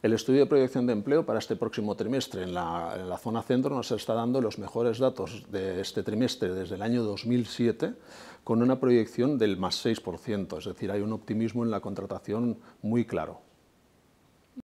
El estudio de proyección de empleo para este próximo trimestre en la, zona centro nos está dando los mejores datos de este trimestre desde el año 2007 con una proyección del más 6%, es decir, hay un optimismo en la contratación muy claro.